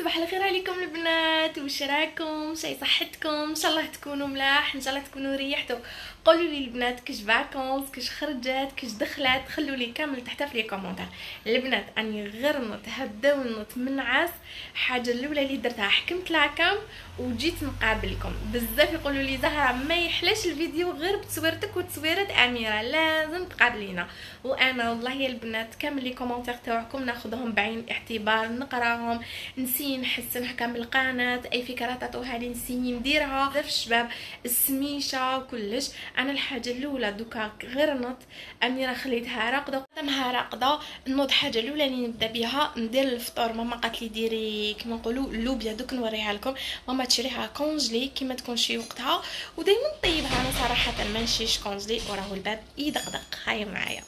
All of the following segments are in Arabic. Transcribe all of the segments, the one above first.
صباح الخير عليكم البنات واش راكم شاي صحتكم ان شاء الله تكونوا ملاح ان شاء الله تكونوا ريحتوا قولوا لي البنات كش فاكونس كش خرجات كش دخلات خلوا لي كامل تحت في لي كومونتير البنات اني غير نتهدى ونتمنعس حاجه الاولى اللي درتها حكمت لاكام وجيت نقابلكم بزاف يقولوا لي زهره ما يحلاش الفيديو غير بتصويرتك وتصويرات اميره لازم تقابلينا وانا والله يا البنات كامل لي كومونتير تاعكم ناخذهم بعين الاعتبار نقراهم نسينا نحس نحكم القناة أي فكرة تعطوها لي نسيني نديرها بزاف الشباب السميشة وكلش أنا الحاجة الأولى دوكا غير نط أني راه خليتها راقدة قدمها راقدة نوض الحاجة الأولى اللي نبدا بها ندير الفطور ماما قالت لي ديري كيما نقولوا اللوبيا دوك نوريها لكم ماما تشريها كونجلي كيما تكون شي وقتها ودايما نطيبها أنا صراحة ما نشيش كونجلي وراه الباب يدقدق هاي معايا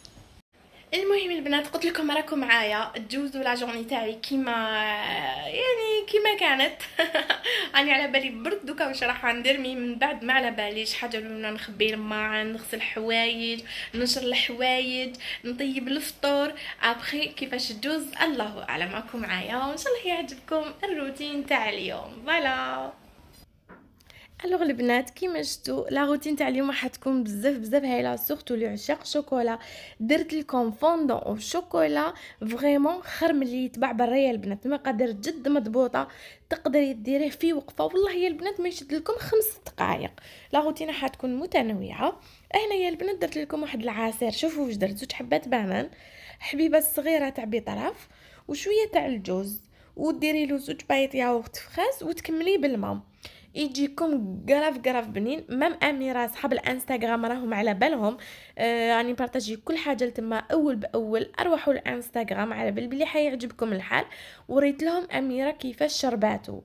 المهم البنات قلت لكم راكم معايا تجوزوا لا جورني تاعي كيما يعني كيما كانت راني على بالي برد دوكا واش راح ندير من بعد ما على باليش حاجه لونا نخبي الماء نغسل الحوايج ننشر الحوايج نطيب الفطور ابخي كيفاش تجوز الله اعلم راكم معايا وان شاء الله يعجبكم الروتين تاع اليوم فوالا الوغ البنات كيما شفتوا لا روتين تاع اليوم حتكون بزاف بزاف هايله سورتو لي عشاق شوكولا درت لكم فوندون او شوكولا فريمون خرم اللي يتباع برا البنات مقادير جد مضبوطه تقدري ديريه في وقفه والله يا البنات ما يشد لكم خمس دقائق لا روتين حتكون متنوعه هنا يا البنات درت لكم واحد العصير شوفوا واش درت زوج حبات بانان حبيبه صغيره تاع بطرف وشويه تاع الجوز وديري له زوج بايط ياغورت فخاس وتكملي بالماء يجيكم غراف غراف بنين مام اميره صحاب الانستغرام راهم على بالهم آه، راني آه يعني بارطاجي كل حاجه تما اول باول اروحوا الانستغرام على بال بلي حيعجبكم الحال وريت لهم اميره كيفاش شرباتو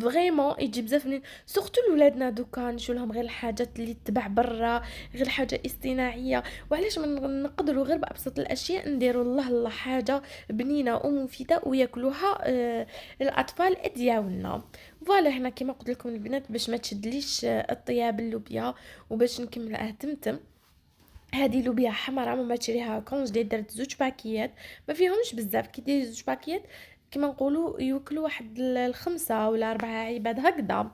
فريمون يجي بزاف منين سورتو لولادنا دوكا نشوف لهم غير الحاجات اللي تباع برا غير الحاجه اصطناعيه وعلاش ما نقدروا غير بابسط الاشياء نديروا الله الله حاجه بنينه ومفيده وياكلوها آه الاطفال دياولنا فوالا هنا كما قلت لكم البنات باش ما تشدليش الطياب اللوبيا وباش نكمل اهتمتم هذه لوبيا حمراء ماما تشريها كونجلي درت زوج باكيات ما فيهمش بزاف كي دير زوج باكيات كما نقولوا يوكلوا واحد الخمسه ولا اربعه عباد هكذا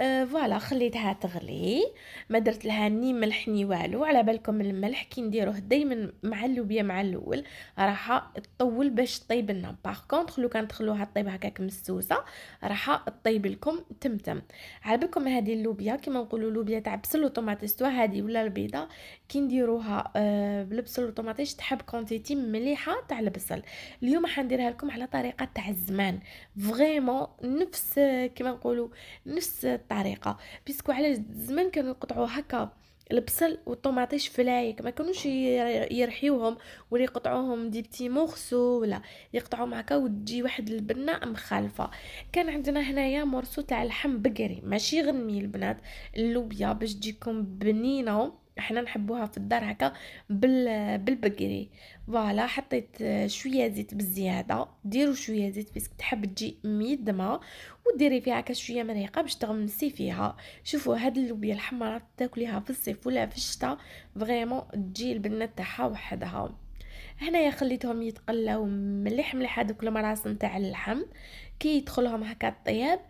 آه فوالا خليتها تغلي ما درت لها ني ملح ني والو على بالكم الملح كي نديروه دائما مع اللوبيا مع الاول راح تطول باش طيب لنا باغ كونطخ لو كان تخلوها طيب هكاك مسوسه راح طيب لكم تمتم على بالكم هذه اللوبيا كيما نقولوا لوبيا تاع بصل وطوماطيس هذه ولا البيضه كي نديروها آه، بالبصل والطوماطيش تحب كونتيتي مليحه تاع البصل اليوم حنديرها لكم على طريقه تاع الزمان فريمون نفس آه، كما نقولوا نفس الطريقه بيسكو على الزمان كانوا يقطعوا هكا البصل والطوماطيش في العيك ما كانوش يرحيوهم ولا يقطعوهم دي بتي مورسو ولا يقطعوهم هكا وتجي واحد البنه مخالفه كان عندنا هنايا مورسو تاع اللحم بقري ماشي غنمي البنات اللوبيا باش تجيكم بنينه احنا نحبوها في الدار هكا بال بالبقري فوالا حطيت شويه زيت بالزياده ديروا شويه زيت باسكو تحب تجي ميدمه وديري فيها هكا شويه مريقه باش تغمسي فيها شوفوا هاد اللوبيا الحمراء تاكليها في الصيف ولا في الشتاء فريمون تجي البنه تاعها وحدها هنايا خليتهم يتقلاو مليح مليح هذوك المراس نتاع اللحم كي يدخلهم هكا الطياب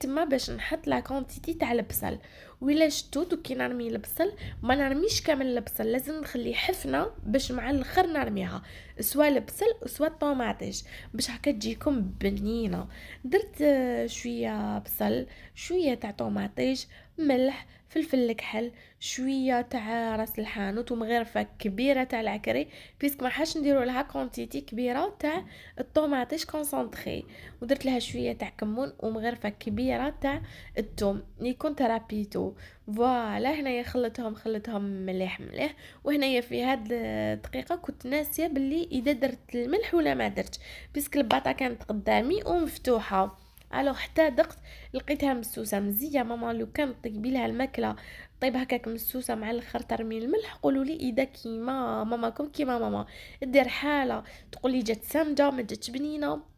تما باش نحط لا كونتيتي تاع البصل ولا شتو دوكي نرمي البصل ما نرميش كامل البصل لازم نخلي حفنه باش مع الاخر نرميها سوا البصل سوا الطوماطيش باش هكا تجيكم بنينه درت شويه بصل شويه تاع طوماطيش ملح فلفل الكحل شويه تاع راس الحانوت ومغرفه كبيره تاع العكري بيسك ما حاش نديروا لها كونتيتي كبيره تاع الطوماطيش كونسونطري ودرت لها شويه تاع كمون ومغرفه كبيره تاع الثوم يكون ترابيتو فوالا هنايا خلطهم خلطهم مليح مليح وهنايا في هاد الدقيقه كنت ناسيه باللي اذا درت الملح ولا ما درتش بيسك الباطا كانت قدامي ومفتوحه الوغ حتى دقت لقيتها مسوسه مزيه ماما لو كان طيبي لها الماكله طيب هكاك مسوسه مع الاخر ترمي الملح قولوا لي اذا كيما ماماكم كيما ماما دير حاله تقولي جات سامجه ما جاتش بنينه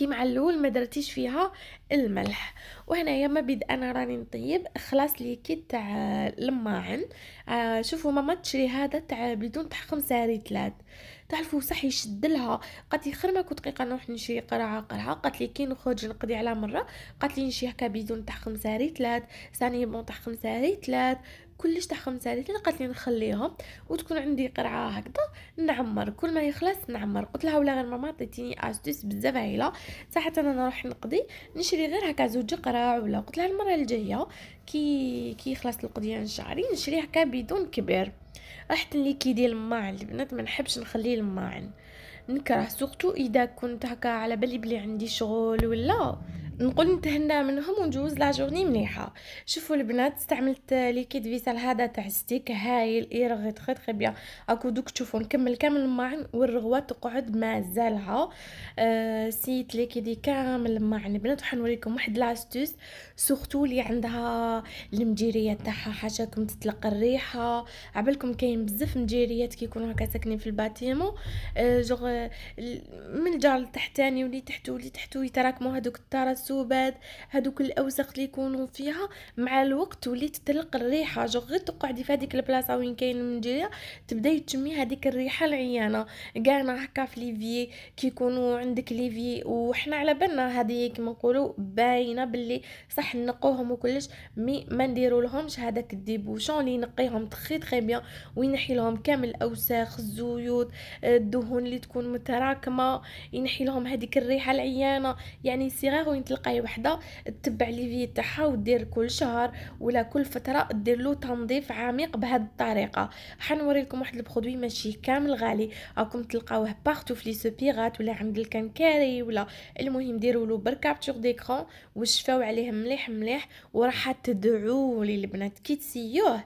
مع الاول ما درتيش فيها الملح وهنايا ما بيد انا راني نطيب خلاص لي كيت تاع الماعن آه شوفوا ماما تشري هذا تاع بدون تاع ساري ثلاث تعرفوا صح يشد لها قالت لي خير ما كنت دقيقه نروح نشري قرعه قرعه قالت لي كي نخرج نقضي على مره قالت لي نشري هكا بدون تاع ساري ثلاث ثاني بون تحكم ساري ثلاث كلش تحكمت عليه قالت لي نخليهم وتكون عندي قرعه هكذا نعمر كل ما يخلص نعمر قلت لها ولا غير ماما عطيتيني استوس بزاف عيله حتى انا نروح نقضي نشري غير هكا زوج قراع ولا قلت لها المره الجايه كي كي يخلص القضيان شعري نشري هكا بدون كبير رحت كي ديال الماعن البنات ما نحبش نخليه الماعن نكره سوقتو اذا كنت هكا على بالي بلي عندي شغل ولا نقول نتهنى منهم ونجوز لا جورني مليحه شوفوا البنات استعملت ليكيد فيسال هذا تاع ستيك هايل يرغي تخي تخي بيان اكو دوك تشوفوا نكمل كامل الماعن والرغوه تقعد مازالها أه سيت ليكيدي كامل الماعن البنات وحنوريكم واحد لاستوس سورتو اللي عندها المديريه تاعها حاشاكم تتلقى الريحه عبالكم كاين بزاف مديريات كيكونوا هكا ساكنين في الباتيمو أه جوغ من الجار التحتاني ولي تحتو ولي تحتو يتراكموا هذوك التراس الزباد هذوك الاوسخ اللي يكونوا فيها مع الوقت تولي تتلق الريحه جو غير تقعدي في هذيك البلاصه وين كاين المنجيه تبداي تشمي هذيك الريحه العيانه كاع هكا في ليفي كيكونوا عندك ليفي وحنا على بالنا هذه كما نقولوا باينه باللي صح نقوهم وكلش مي ما نديروا لهمش هذاك الديبوشون اللي ينقيهم تخي تخي بيان وينحي لهم كامل الاوساخ الزيوت الدهون اللي تكون متراكمه ينحي لهم هذيك الريحه العيانه يعني صغار وين تلقاي وحده تتبع لي في تاعها ودير كل شهر ولا كل فتره دير له تنظيف عميق بهذه الطريقه حنوري لكم واحد البرودوي ماشي كامل غالي راكم تلقاوه بارتو في لي سوبيغات ولا عند الكنكاري ولا المهم ديروا له برك كابتور ديكرون وشفاو عليه مليح مليح وراح تدعوا لي البنات كي تسيوه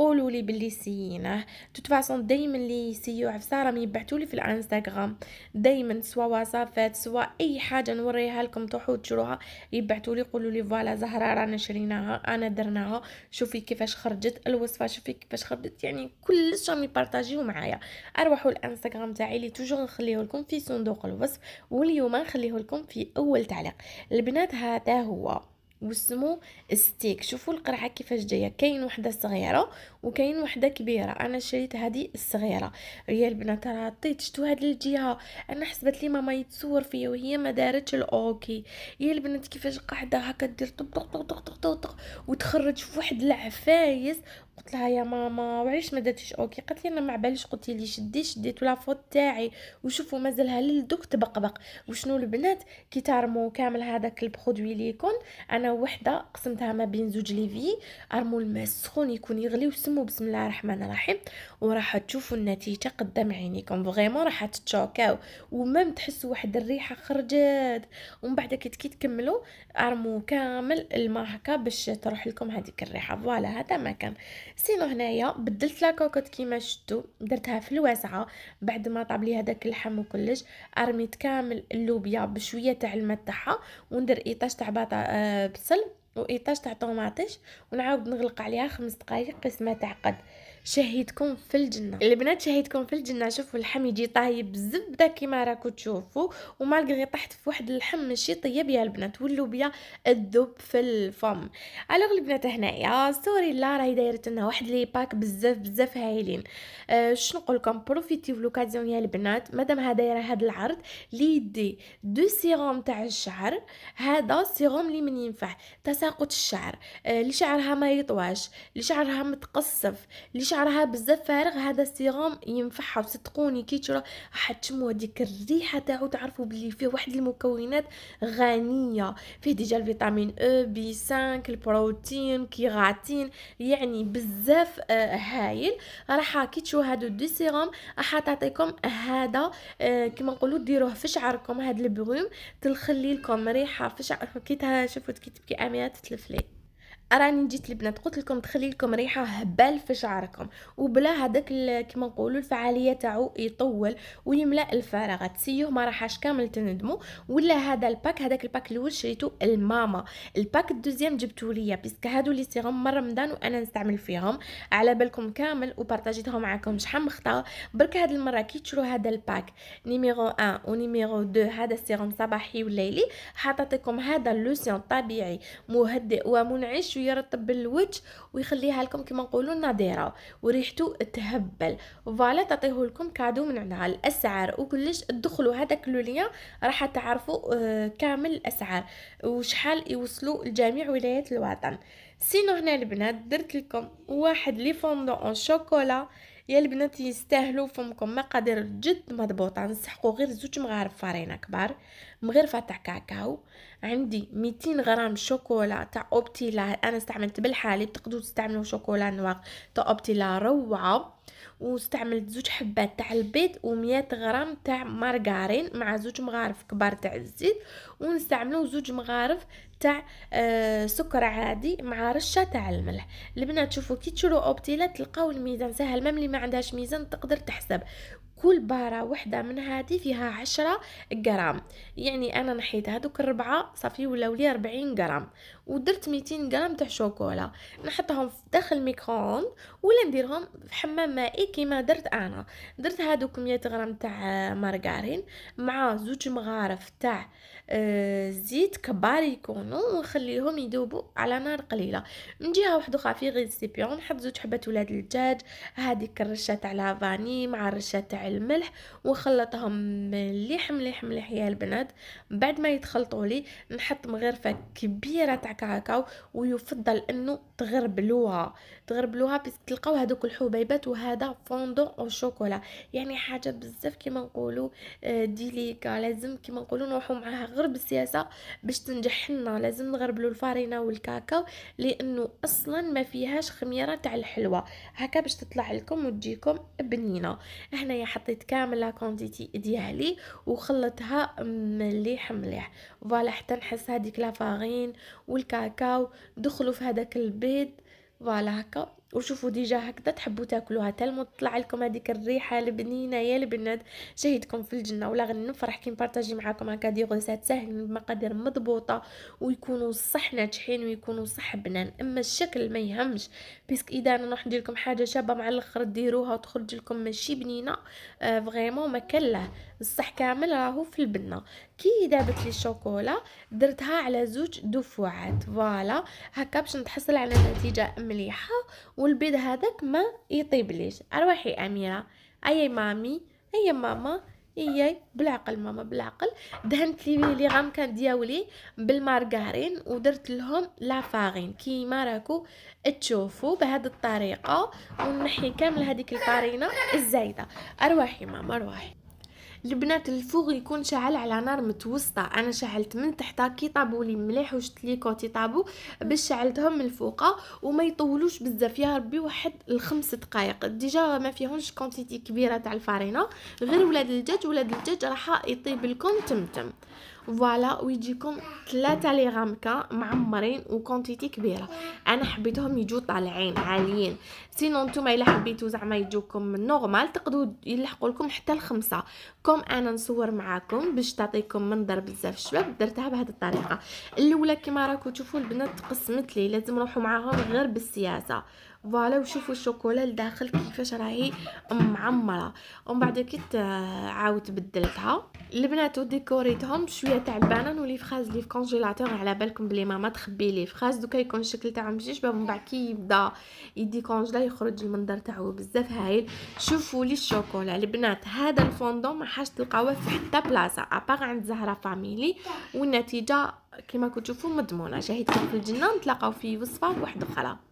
قولوا لي باللي سييناه توت فاصون دائما اللي يسيو عفسه راهم يبعثوا لي في الانستغرام دائما سوا وصفات سوا اي حاجه نوريها لكم تروحوا تشروها يبعثوا لي قولوا لي فوالا زهره رانا شريناها انا درناها شوفي كيفاش خرجت الوصفه شوفي كيفاش خرجت يعني كلش راهم يبارطاجيو معايا اروحوا الانستغرام تاعي اللي توجو نخليه لكم في صندوق الوصف واليوم نخليه لكم في اول تعليق البنات هذا هو واسمه ستيك شوفوا القرعه كيفاش جايه كاين وحده صغيره وكاين وحده كبيره انا شريت هذه الصغيره يا البنات راه عطيت شتو هاد الجهه انا حسبت لي ماما يتصور فيا وهي ما دارتش الاوكي يا البنات كيفاش قاعده هكا دير طق طق طق طق طق وتخرج في واحد العفايس قلت لها يا ماما وعلاش ما درتيش اوكي قالت لي انا ما عباليش قلت لي شدي شديت ولا فوت تاعي وشوفوا مازالها للدوك تبقبق وشنو البنات كي ترموا كامل هذاك البرودوي لي يكون انا وحده قسمتها ما بين زوج ليفي ارموا الماء السخون يكون يغلي وسموا بسم الله الرحمن الرحيم وراح تشوفوا النتيجه قدام عينيكم فغيمون راح تتشوكاو ومام تحسوا واحد الريحه خرجت ومن بعد كي تكملوا ارموا كامل الماء هكا باش تروح لكم هذيك الريحه فوالا هذا ما كان سينو هنايا بدلت لا كوكوت كيما شفتوا درتها في الواسعه بعد ما طاب لي هذاك اللحم وكلش ارميت كامل اللوبيا بشويه تاع الماء تاعها وندير ايطاج تاع بطا آه، بصل وايطاج تاع طوماطيش ونعاود نغلق عليها خمس دقائق قسمه تعقد شهيتكم في الجنه البنات شهيتكم في الجنه شوفوا اللحم يجي طايب زبده كيما راكو تشوفوا ومالغري طحت في واحد اللحم ماشي طيب يا البنات واللوبيا الذوب في الفم الوغ البنات هنايا سوري لا راهي دايره لنا واحد لي باك بزاف بزاف هايلين أه شنو نقول لكم بروفيتيو لوكازيون يا البنات مادام دايره هذا العرض لي دي دو سيروم تاع الشعر هذا سيروم لي من ينفع تساقط الشعر أه لشعرها ما يطواش لشعرها متقصف لي شعرها بزاف فارغ هذا السيغوم ينفعها وصدقوني كي ترى راح تشموا هذيك الريحه تاعو تعرفوا بلي فيه واحد المكونات غنيه فيه ديجا الفيتامين او بي 5 البروتين كيراتين يعني بزاف آه هايل راح كي تشوا هادو دي سيغوم راح تعطيكم هذا آه كيما نقولوا ديروه في شعركم هاد البروم تخلي لكم ريحه في شعركم كي شفت كي تبكي اميره تتلفلي راني جيت البنات قلت لكم تخلي لكم ريحه هبال في شعركم وبلا هذاك كما نقولوا الفعاليه تاعو يطول ويملا الفراغات سيوه ما راحش كامل تندموا ولا هذا الباك هذاك الباك الاول شريته الماما الباك الدوزيام جبتو ليا بيسك هادو لي سيروم من رمضان وانا نستعمل فيهم على بالكم كامل وبارطاجيتهم معكم شحال مخطا برك هاد المره كي تشرو هذا الباك نيميرو 1 ونيميرو 2 هذا السيروم صباحي وليلي حاطتكم هذا لوسيون طبيعي مهدئ ومنعش شويه رطب الوجه ويخليها لكم كما نقولوا نضيره وريحته تهبل فوالا تعطيه لكم كادو من عندها الاسعار وكلش تدخلوا هذاك لو راح تعرفوا آه، كامل الاسعار وشحال يوصلوا لجميع ولايات الوطن سينو هنا البنات درت لكم واحد لي فوندو اون شوكولا يا البنات يستاهلوا فمكم مقادير جد مضبوطه نسحقوا غير زوج مغارف فارينه كبار مغرفه تاع كاكاو عندي 200 غرام شوكولا تاع اوبتيلا انا استعملت بالحليب تقدروا تستعملوا شوكولا نواق تاع اوبتيلا روعه واستعملت زوج حبات تاع البيض و غرام تاع مارغارين مع زوج مغارف كبار تاع الزيت ونستعملوا زوج مغارف تاع آه سكر عادي مع رشه تاع الملح البنات تشوفوا كي تشرو اوبتيلا تلقاو الميزان سهل مام اللي ما عندهاش ميزان تقدر تحسب كل بارة وحدة من هذه فيها عشرة غرام يعني أنا نحيت هذوك الربعة صافي ولاو لي ربعين غرام ودرت 200 غرام تاع شوكولا نحطهم في داخل الميكروون ولا نديرهم في حمام مائي كيما درت انا درت هادوك 100 غرام تاع مارغارين مع زوج مغارف تاع آه، زيت كبار يكونوا ونخليهم يدوبوا على نار قليله من جهه واحده اخرى في ريسيبيون نحط زوج حبات ولاد الدجاج هذيك الرشه تاع لافاني مع الرشه تاع الملح وخلطهم مليح مليح مليح يا البنات بعد ما يتخلطوا لي نحط مغرفه كبيره تاع تاعك هكا ويفضل انه تغربلوها تغربلوها باش تلقاو هذوك الحبيبات وهذا فوندو او شوكولا يعني حاجه بزاف كيما نقولوا آه، ديليكا لازم كيما نقولوا نروحوا معاها غير بالسياسه باش تنجح لنا لازم نغربلوا الفارينه والكاكاو لانه اصلا ما فيهاش خميره تاع الحلوه هكا باش تطلع لكم وتجيكم بنينه هنايا حطيت كامل لا كونتيتي ديالي وخلطها مليح مليح فوالا حتى نحس هذيك لا فارين والكاكاو دخلوا في هذاك البيض فوالا هكا وشوفوا ديجا هكذا تحبوا تاكلوها تالمو تطلع لكم هذيك الريحه البنينه يا البنات شهيدكم في الجنه ولا غنفرح كي نبارطاجي معاكم هكا دي غوسات ساهلين بمقادير مضبوطه ويكونوا صح ناجحين ويكونوا صح بنان اما الشكل ما يهمش بيسك اذا انا راح ندير لكم حاجه شابه مع الاخر ديروها وتخرج لكم ماشي بنينه آه، فريمون ما كله الصح كامل راهو في البنه كي دابت لي الشوكولا درتها على زوج دفعات فوالا هكا باش نتحصل على نتيجه مليحه والبيض هذاك ما يطيب ليش اروحي اميره اي مامي اي ماما اي بالعقل ماما بالعقل دهنت لي لي غامكان دياولي بالمارغارين ودرت لهم لافاغين كيما راكو تشوفوا بهذه الطريقه ونحي كامل هذيك الفارينه الزايده ارواحي ماما ارواحي البنات الفوغ يكون شعل على نار متوسطه انا شعلت من تحتها كي طابوا لي مليح وشت لي كوتي طابو باش شعلتهم من الفوقه وما يطولوش بزاف يا ربي واحد لخمس دقائق ديجا ما فيهمش كونتيتي كبيره تاع الفارينه غير ولاد الدجاج ولاد الدجاج راح يطيب لكم تمتم فوالا ويجيكم ثلاثة لي غامكا معمرين وكونتيتي كبيره انا حبيتهم يجو طالعين عاليين سينو نتوما الا حبيتو زعما يجوكم نورمال تقدو يلحقو لكم حتى الخمسه كوم انا نصور معاكم باش تعطيكم منظر بزاف الشباب درتها بهذه الطريقه الاولى كيما راكو تشوفو البنات تقسمت لي لازم نروحو معاهم غير بالسياسه فوالا وشوفوا الشوكولا لداخل كيفاش راهي معمره ومن بعد كي آه، عاود بدلتها البنات ديكوريتهم شويه تاع البانان ولي فخاز لي فكونجيلاتور على بالكم بلي ماما تخبي لي فخاز دوكا يكون الشكل تاعهم جيش من بعد كي يبدا يدي يخرج المنظر تاعو بزاف هايل شوفوا لي الشوكولا البنات هذا الفوندو ما حاش تلقاوه في حتى بلاصه ابار عند زهره فاميلي والنتيجه كما كنتو تشوفوا مضمونه شاهدكم في الجنه نتلاقاو في وصفه واحده اخرى